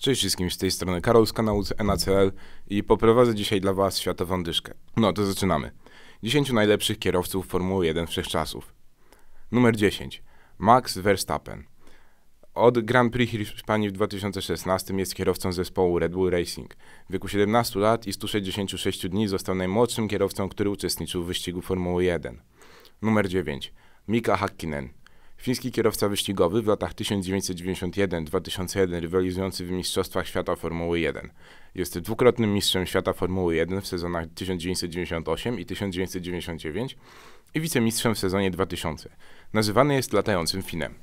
Cześć wszystkim, z tej strony Karol z kanału NACL i poprowadzę dzisiaj dla Was światową dyszkę. No to zaczynamy. 10 najlepszych kierowców Formuły 1 wszechczasów. Numer 10. Max Verstappen. Od Grand Prix Hiszpanii w 2016 jest kierowcą zespołu Red Bull Racing. W wieku 17 lat i 166 dni został najmłodszym kierowcą, który uczestniczył w wyścigu Formuły 1. Numer 9. Mika Hakkinen. Fiński kierowca wyścigowy w latach 1991-2001 rywalizujący w Mistrzostwach Świata Formuły 1. Jest dwukrotnym mistrzem świata Formuły 1 w sezonach 1998 i 1999 i wicemistrzem w sezonie 2000. Nazywany jest latającym Finem.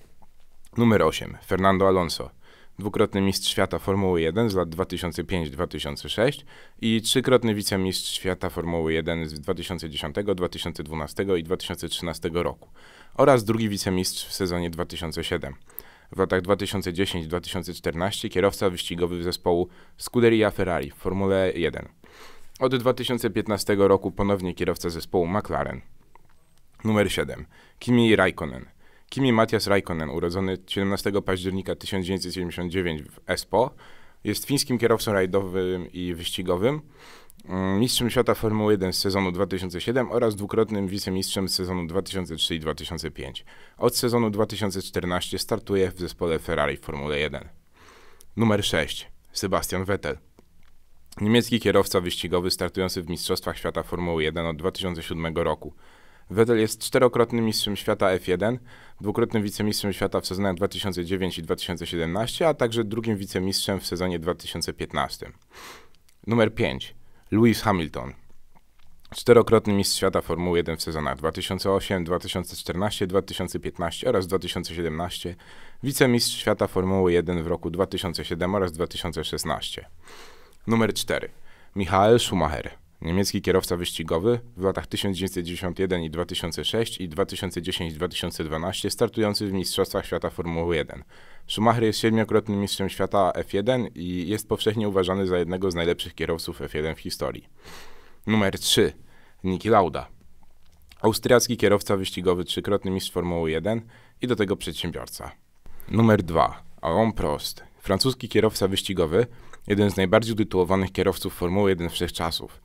Numer 8. Fernando Alonso. Dwukrotny mistrz świata Formuły 1 z lat 2005-2006 i trzykrotny wicemistrz świata Formuły 1 z 2010, 2012 i 2013 roku oraz drugi wicemistrz w sezonie 2007. W latach 2010-2014 kierowca wyścigowy zespołu Scuderia Ferrari w Formule 1. Od 2015 roku ponownie kierowca zespołu McLaren. Numer 7. Kimi Raikkonen. Kimi Matias Raikkonen, urodzony 17 października 1979 w Espoo, jest fińskim kierowcą rajdowym i wyścigowym. Mm, mistrzem świata Formuły 1 z sezonu 2007 oraz dwukrotnym wicemistrzem z sezonu 2003 i 2005. Od sezonu 2014 startuje w zespole Ferrari w Formule 1. Numer 6. Sebastian Vettel. Niemiecki kierowca wyścigowy startujący w Mistrzostwach Świata Formuły 1 od 2007 roku. Vettel jest czterokrotnym mistrzem świata F1, dwukrotnym wicemistrzem świata w sezonach 2009 i 2017, a także drugim wicemistrzem w sezonie 2015. Numer 5. Lewis Hamilton. Czterokrotny mistrz świata Formuły 1 w sezonach 2008, 2014, 2015 oraz 2017, wicemistrz świata Formuły 1 w roku 2007 oraz 2016. Numer 4. Michael Schumacher niemiecki kierowca wyścigowy w latach 1991 i 2006 i 2010-2012 startujący w Mistrzostwach Świata Formuły 1. Schumacher jest siedmiokrotnym mistrzem świata F1 i jest powszechnie uważany za jednego z najlepszych kierowców F1 w historii. Numer 3. Niki Lauda. Austriacki kierowca wyścigowy, trzykrotny mistrz Formuły 1 i do tego przedsiębiorca. Numer 2. Alain Prost. Francuski kierowca wyścigowy, jeden z najbardziej tytułowanych kierowców Formuły 1 wszechczasów.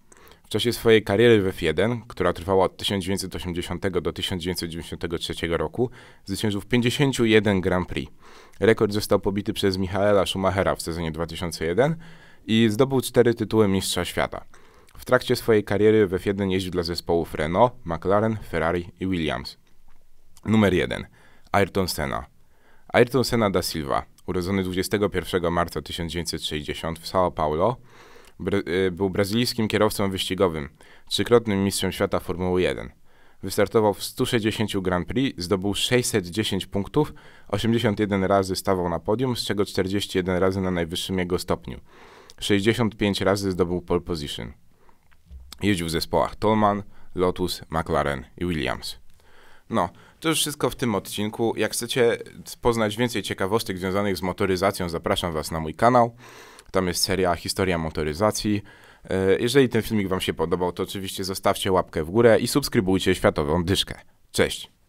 W czasie swojej kariery w F1, która trwała od 1980 do 1993 roku, zwyciężył w 51 Grand Prix. Rekord został pobity przez Michaela Schumachera w sezonie 2001 i zdobył cztery tytuły Mistrza Świata. W trakcie swojej kariery w F1 jeździł dla zespołów Renault, McLaren, Ferrari i Williams. Numer 1. Ayrton Senna. Ayrton Senna da Silva, urodzony 21 marca 1960 w São Paulo, E, był brazylijskim kierowcą wyścigowym, trzykrotnym mistrzem świata Formuły 1. Wystartował w 160 Grand Prix, zdobył 610 punktów, 81 razy stawał na podium, z czego 41 razy na najwyższym jego stopniu. 65 razy zdobył pole position. Jeździł w zespołach Tolman, Lotus, McLaren i Williams. No, to już wszystko w tym odcinku. Jak chcecie poznać więcej ciekawostek związanych z motoryzacją, zapraszam Was na mój kanał. Tam jest seria Historia motoryzacji. E, jeżeli ten filmik Wam się podobał, to oczywiście zostawcie łapkę w górę i subskrybujcie światową dyszkę. Cześć!